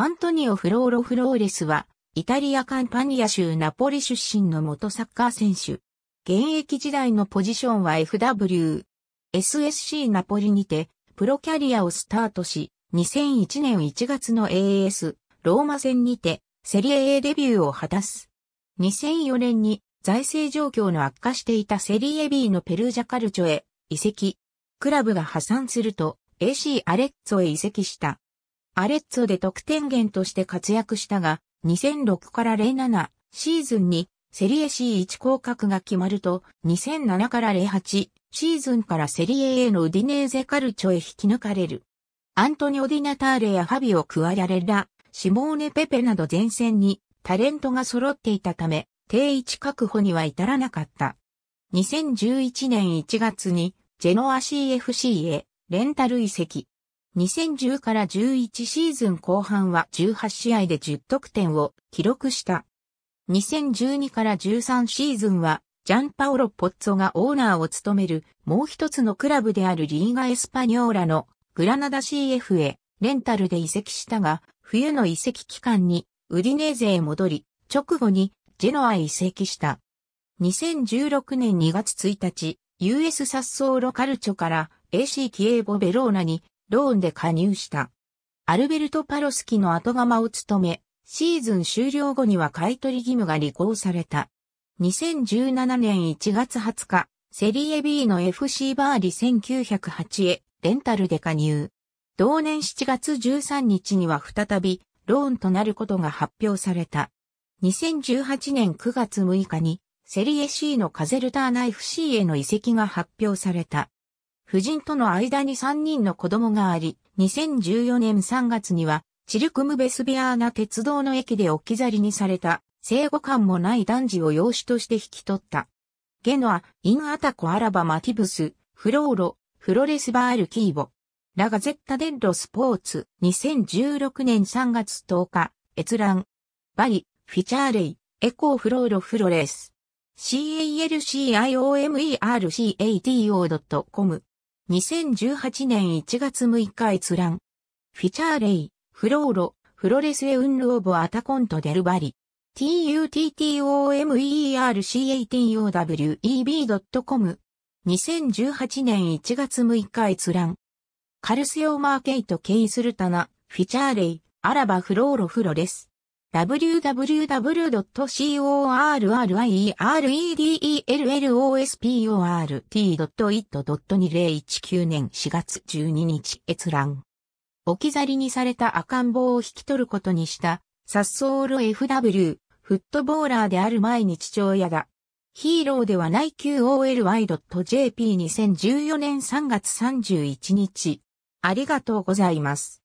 アントニオ・フローロ・フローレスは、イタリアカンパニア州ナポリ出身の元サッカー選手。現役時代のポジションは FW。SSC ナポリにて、プロキャリアをスタートし、2001年1月の AS、ローマ戦にて、セリエ A デビューを果たす。2004年に、財政状況の悪化していたセリエ B のペルージャカルチョへ移籍。クラブが破産すると、AC アレッツォへ移籍した。アレッツォで得点源として活躍したが、2006から07シーズンにセリエ C1 降格が決まると、2007から08シーズンからセリエ A のウディネーゼカルチョへ引き抜かれる。アントニオ・ディナターレやファビオ・クアラレラ、シモーネ・ペペなど前線にタレントが揃っていたため、定位置確保には至らなかった。2011年1月にジェノア CFC へレンタル移籍。2010から11シーズン後半は18試合で10得点を記録した。2012から13シーズンはジャンパオロ・ポッツォがオーナーを務めるもう一つのクラブであるリーガ・エスパニョーラのグラナダ CF へレンタルで移籍したが、冬の移籍期間にウディネーゼへ戻り、直後にジェノアへ移籍した。2016年2月1日、US ソーロカルチョから AC キエーボベローナにローンで加入した。アルベルト・パロスキの後釜を務め、シーズン終了後には買取義務が履行された。2017年1月20日、セリエ B の FC バーリ1908へレンタルで加入。同年7月13日には再びローンとなることが発表された。2018年9月6日にセリエ C のカゼルターナ FC への移籍が発表された。夫人との間に3人の子供があり、2014年3月には、チルクムベスビアーナ鉄道の駅で置き去りにされた、生後感もない男児を養子として引き取った。ゲノア、インアタコアラバマティブス、フローロ、フロレスバールキーボ。ラガゼッタデッロスポーツ、2016年3月10日、閲覧。バリ、フィチャーレイ、エコーフローロフロレス。calciomerato.com 2018年1月6日閲覧。フィチャーレイ、フローロ、フロレスエウンローボアタコントデルバリ。t u t t o m e r c a t o w e b c o m 2018年1月6日閲覧。カルセオマーケイトケイスルタナ、フィチャーレイ、アラバフローロフロレス。www.corriedellsport.it.2019 年4月12日閲覧。置き去りにされた赤ん坊を引き取ることにした、サッソール FW、フットボーラーである前に父親だ。ヒーローではない QOLY.jp2014 年3月31日。ありがとうございます。